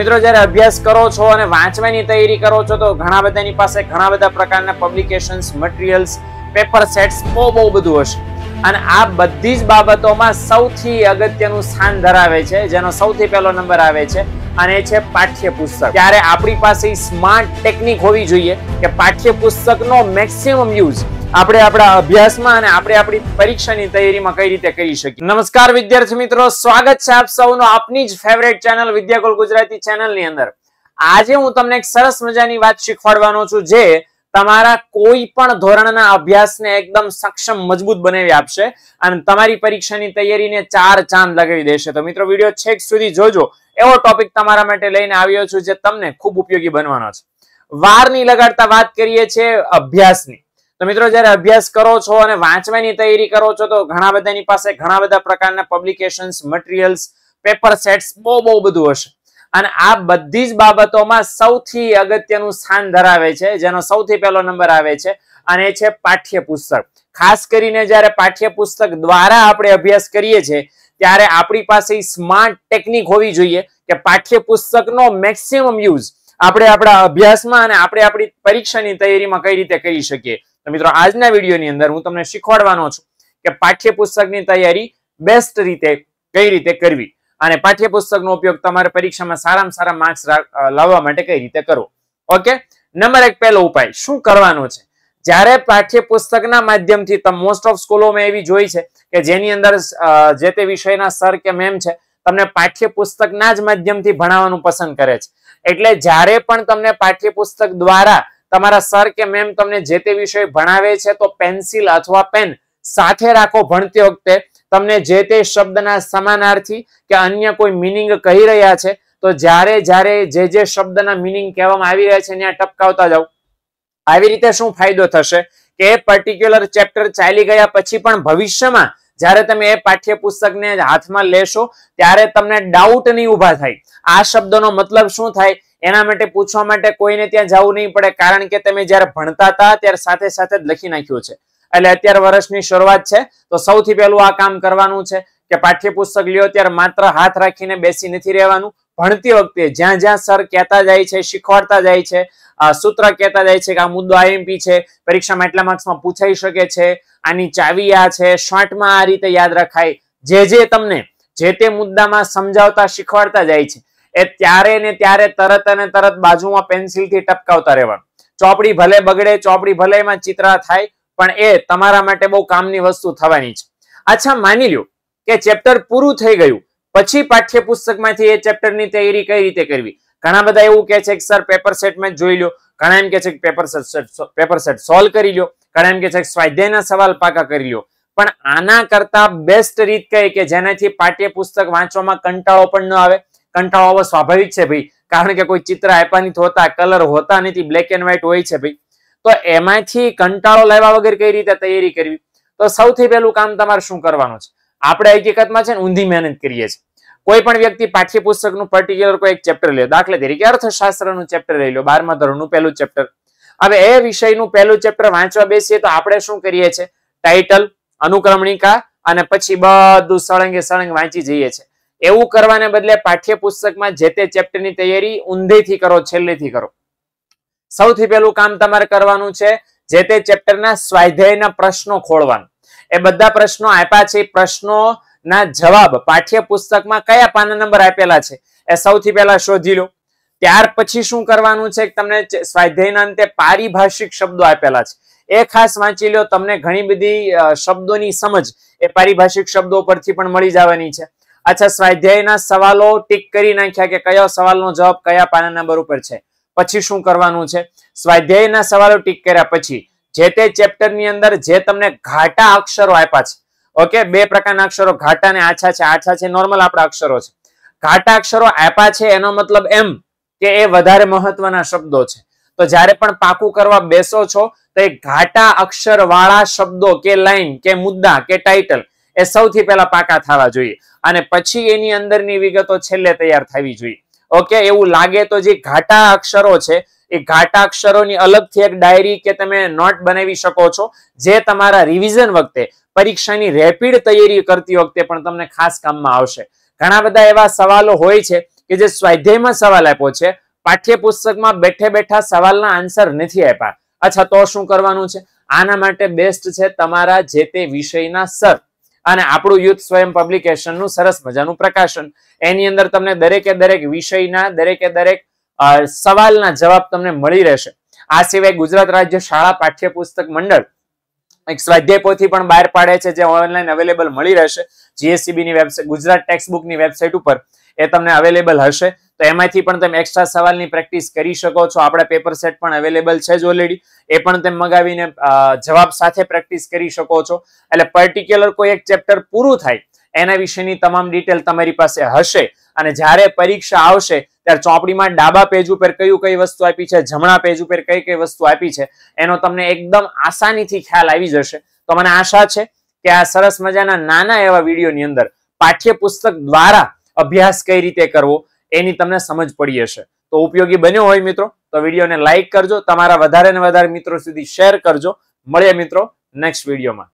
મિત્રો જ્યારે અભ્યાસ કરો છો અને વાંચવાની તૈયારી કરો છો તો ઘણા બધાની પાસે ઘણા બધા પ્રકારના પબ્લિકેશન્સ મટીરિયલ્સ પેપર સેટ્સ બહુ બહુ બધું હશે અને આ બધી જ બાબતોમાં સૌથી અગત્યનું સ્થાન ધરાવે છે જેનો સૌથી પહેલો નંબર આવે છે અને છે પાઠ્યપુસ્તક ત્યારે આપણી પાસે સ્માર્ટ ટેકનિક હોવી જોઈએ કે પાઠ્યપુસ્તકનો મેક્સિમમ યુઝ આપણે આપણા અભ્યાસમાં અને આપણે આપણી પરીક્ષાની તૈયારીમાં કઈ રીતે કરી શકીએ નમસ્કાર વિદ્યાર્થી મિત્રો સ્વાગત છે આપ સૌનો આપની જ ફેવરેટ ચેનલ વિદ્યાકુલ ગુજરાતી ચેનલની અંદર આજે હું તમને એક સરસ મજાની વાત શીખવાડવાનો છું જે તમારા કોઈ પણ ધોરણના અભ્યાસને એકદમ સક્ષમ મજબૂત બનાવી આપશે અને તમારી પરીક્ષાની તૈયારીને ચાર ચાંદ લગાવી દેશે તો મિત્રો વિડીયો છેક સુધી જોજો એવો ટોપિક તમારા માટે લઈને આવ્યો છું જે તમને ખૂબ ઉપયોગી બનવાનો છે વારની લગાડતા વાત કરીએ છીએ અભ્યાસની તો મિત્રો જ્યારે અભ્યાસ કરો છો અને વાંચવાની તૈયારી કરો છો તો ઘણા બધાની પાસે ઘણા બધા પ્રકારના પબ્લિકેશન્સ મટીરિયલ્સ પેપર સેટ્સ બહુ બહુ બધું હશે અને આ બધી જ બાબતોમાં સૌથી અગત્યનું સ્થાન ધરાવે છે જેનો સૌથી પહેલો નંબર આવે છે અને એ છે પાઠ્યપુસ્તક ખાસ કરીને જ્યારે પાઠ્યપુસ્તક દ્વારા આપણે અભ્યાસ કરીએ છીએ ત્યારે આપણી પાસે સ્માર્ટ ટેકનિક હોવી જોઈએ કે પાઠ્યપુસ્તકનો મેક્સિમમ યુઝ આપણે આપણા અભ્યાસમાં અને આપણે આપણી પરીક્ષાની તૈયારીમાં કઈ રીતે કરી શકીએ તો મિત્રો આજના વિડીયોની અંદર હું તમને શીખવાડવાનો છું કે પાઠ્યપુસ્તકની તૈયારી બેસ્ટ રીતે કઈ રીતે કરવી અને પાઠ્યપુસ્તકનો ઉપયોગ તમારે પરીક્ષામાં સારામાં સારા માર્ક્સ લાવવા માટે કઈ રીતે કરવો ઓકે નંબર એક પહેલો ઉપાય શું કરવાનો છે જ્યારે પાઠ્યપુસ્તકના માધ્યમથી મોસ્ટ ઓફ સ્કૂલોમાં એવી જોઈ છે કે જેની અંદર જે તે વિષયના સર કે મેમ છે તમને પાઠ્યપુસ્તકના જ માધ્યમથી ભણાવવાનું પસંદ કરે છે એટલે જ્યારે પણ તમને પાઠ્યપુસ્તક દ્વારા તમારા સર કે મેમ તમને જે તે વિષય ભણાવે છે તો પેન્સિલ અથવા પેન સાથે રાખો ભણતી વખતે તમને જે તે શબ્દના સમાનાર્થી કે અન્ય કોઈ મિનિંગ કહી રહ્યા છે તો જ્યારે જ્યારે જે જે શબ્દના મિનિંગ કહેવામાં આવી રહ્યા છે ત્યાં ટપકાવતા જાઓ આવી રીતે શું ફાયદો થશે કે પર્ટિક્યુલર ચેપ્ટર ચાલી ગયા પછી પણ ભવિષ્યમાં જ્યારે તમે એ પાઠ્યપુસ્તકને હાથમાં લેશો ત્યારે તમને ડાઉટ નહીં ઉભા થાય આ શબ્દનો મતલબ શું થાય એના માટે પૂછવા માટે કોઈને ત્યાં જવું નહીં પડે કારણ કે તમે જ્યારે ભણતા હતા ત્યારે સાથે સાથે જ લખી નાખ્યું છે એટલે અત્યારે વર્ષની શરૂઆત છે તો સૌથી પહેલું આ કામ કરવાનું છે કે પાઠ્યપુસ્તક લ્યો ત્યારે માત્ર હાથ રાખીને બેસી નથી રહેવાનું ભણતી વખતે જ્યાં જ્યાં સર કહેતા જાય છે શીખવાડતા જાય છે સૂત્ર કહેતા જાય છે કે આ મુદ્દો આઈએમપી છે પરીક્ષામાં એટલા માર્ક્સમાં પૂછાઈ શકે છે આની ચાવી આ છે શોર્ટમાં આ રીતે યાદ રખાય જે જે તમને જે તે મુદ્દામાં સમજાવતા શીખવાડતા જાય છે એ ત્યારે ને ત્યારે તરત અને તરત બાજુમાં પેન્સિલથી ટપકાવતા રહેવાનું ચોપડી ભલે બગડે ચોપડી ભલે એમાં ચિત્રા થાય પણ એ તમારા માટે બહુ કામની વસ્તુ થવાની છે અચ્છા માની લ્યો કે ચેપ્ટર પૂરું થઈ ગયું પછી પાઠ્યપુસ્તકમાંથી એ ચેપ્ટરની તૈયારી કઈ રીતે કરવી ઘણા બધા એવું કે છે કે સર પેપર સેટમાં જોઈ લો ઘણા એમ કહે છે કે paper set paper set solve કરી લો ઘણા એમ કે છે કે સ્વાધ્યાયના સવાલ પાકા કરી લો પણ આના કરતા બેસ્ટ રીત કઈ કે જેનાથી પાઠ્યપુસ્તક વાંચવામાં કંટાળો પણ ન આવે કંટાળો આવો સ્વાભાવિક છે ભાઈ કારણ કે કોઈ ચિત્ર આપવાની થતા કલર હોતા નથી બ્લેક એન્ડ વ્હાઈટ હોય છે ભાઈ તો એમાંથી કંટાળો લાવ્યા વગર કઈ રીતે તૈયારી કરવી તો સૌથી પહેલું કામ તમારે શું કરવાનું છે આપણે હકીકતમાં છે ને ઊંધી મહેનત કરીએ છીએ કોઈ પણ વ્યક્તિ પાઠ્યપુસ્તકનું પર્ટિક્યુલર કોઈ એક ચેપ્ટર લે દાખલા તરીકે અર્થશાસ્ત્રનું ચેપ્ટર લઈ લો બારમા ધોરણનું પહેલું ચેપ્ટર હવે એ વિષયનું પહેલું ચેપ્ટર વાંચવા બેસીએ તો આપણે શું કરીએ છીએ ટાઇટલ અનુક્રમણિકા અને પછી બધું સળંગે સળંગ વાંચી જઈએ છીએ એવું કરવાને બદલે પાઠ્યપુસ્તકમાં જે તે ચેપ્ટરની તૈયારી ઊંધેથી કરો છેલ્લેથી કરો સૌથી પહેલું કામ તમારે કરવાનું છે જે તે ચેપ્ટરના સ્વાધ્યાયના પ્રશ્નો ખોળવાનું એ બધા પ્રશ્નો આપ્યા છે પ્રશ્નોના ના જવાબ પાઠ્યપુસ્તકમાં કયા પાના નંબર આપેલા છે એ સૌથી પહેલા શોધી લો ત્યાર પછી શું કરવાનું છે તમને સ્વાધ્યાયના અંતે પારિભાષિક શબ્દો આપેલા છે એ ખાસ વાંચી લો તમને ઘણી બધી શબ્દોની સમજ એ પારિભાષિક શબ્દો પરથી પણ મળી જવાની છે અચ્છા સ્વાધ્યાયના સવાલો ટીક કરી નાખ્યા કે કયો સવાલનો જવાબ કયા પાના નંબર ઉપર છે પછી શું કરવાનું છે સ્વાધ્યાયના સવાલો ટીક કર્યા પછી જે તે ચેપ્ટરની અંદર જે તમને ઘાટા અક્ષરો આપ્યા છે ઓકે બે પ્રકારના અક્ષરો ઘાટા ને આછા છે આછા છે નોર્મલ આપણા અક્ષરો છે ઘાટા અક્ષરો આપ્યા છે એનો મતલબ એમ કે એ વધારે મહત્વના શબ્દો છે તો જ્યારે પણ પાકું કરવા બેસો છો તો એ ઘાટા અક્ષર વાળા શબ્દો કે લાઈન કે મુદ્દા કે ટાઇટલ એ સૌથી પહેલા પાકા થવા જોઈએ અને પછી એની અંદરની વિગતો છેલ્લે તૈયાર થવી જોઈએ ઓકે એવું લાગે તો જે ઘાટા અક્ષરો છે એ ઘાટા અક્ષરોની અલગથી એક ડાયરી કે તમે નોટ બનાવી શકો છો જે તમારા રિવિઝન વખતે પરીક્ષાની રેપિડ તૈયારી કરતી વખતે પણ તમને ખાસ કામમાં આવશે ઘણા બધા એવા સવાલો હોય છે કે જે સ્વાધ્યાયમાં સવાલ આપ્યો છે પાઠ્યપુસ્તકમાં બેઠે બેઠા સવાલના આન્સર નથી આપ્યા અચ્છા તો શું કરવાનું છે આના માટે બેસ્ટ છે તમારા જે તે વિષયના સર અને આપણું યુથ સ્વયં પબ્લિકેશનનું સરસ મજાનું પ્રકાશન એની અંદર તમને દરેકે દરેક વિષયના દરેકે દરેક સવાલના જવાબ તમને મળી રહેશે આ સિવાય ગુજરાત રાજ્ય શાળા પાઠ્યપુસ્તક મંડળ એક સ્વાધ્યાય પોથી પણ બહાર પાડે છે જે ઓનલાઈન અવેલેબલ મળી રહેશે જીએસસીબી ની વેબસાઇટ ગુજરાત ટેક્સ્ટબુક ની વેબસાઇટ ઉપર એ તમને અવેલેબલ હશે તો એમાંથી પણ તમે એક્સ્ટ્રા સવાલની પ્રેક્ટિસ કરી શકો છો આપણા પેપર સેટ પણ અવેલેબલ છે જ ઓલરેડી એ પણ તમે મગાવીને જવાબ સાથે પ્રેક્ટિસ કરી શકો છો એટલે પર્ટિક્યુલર કોઈ એક ચેપ્ટર પૂરું થાય એના વિશેની તમામ ડિટેલ તમારી પાસે હશે અને જ્યારે પરીક્ષા આવશે ત્યારે ચોપડીમાં ડાબા પેજ ઉપર કયું કઈ વસ્તુ આપી છે જમણા પેજ ઉપર કઈ કઈ વસ્તુ આપી છે એનો તમને એકદમ આસાનીથી ખ્યાલ આવી જશે તો મને આશા છે કે આ સરસ મજાના નાના એવા વિડીયોની અંદર પાઠ્યપુસ્તક દ્વારા અભ્યાસ કઈ રીતે કરવો એની તમને સમજ પડી હશે તો ઉપયોગી બન્યો હોય મિત્રો તો વિડીયોને લાઇક કરજો તમારા વધારે ને વધારે મિત્રો સુધી શેર કરજો મળીએ મિત્રો નેક્સ્ટ વિડીયોમાં